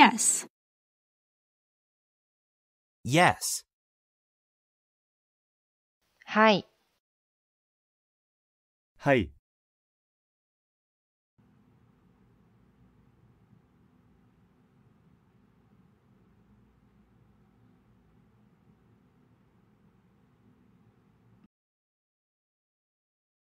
Yes. Yes. はい。はい。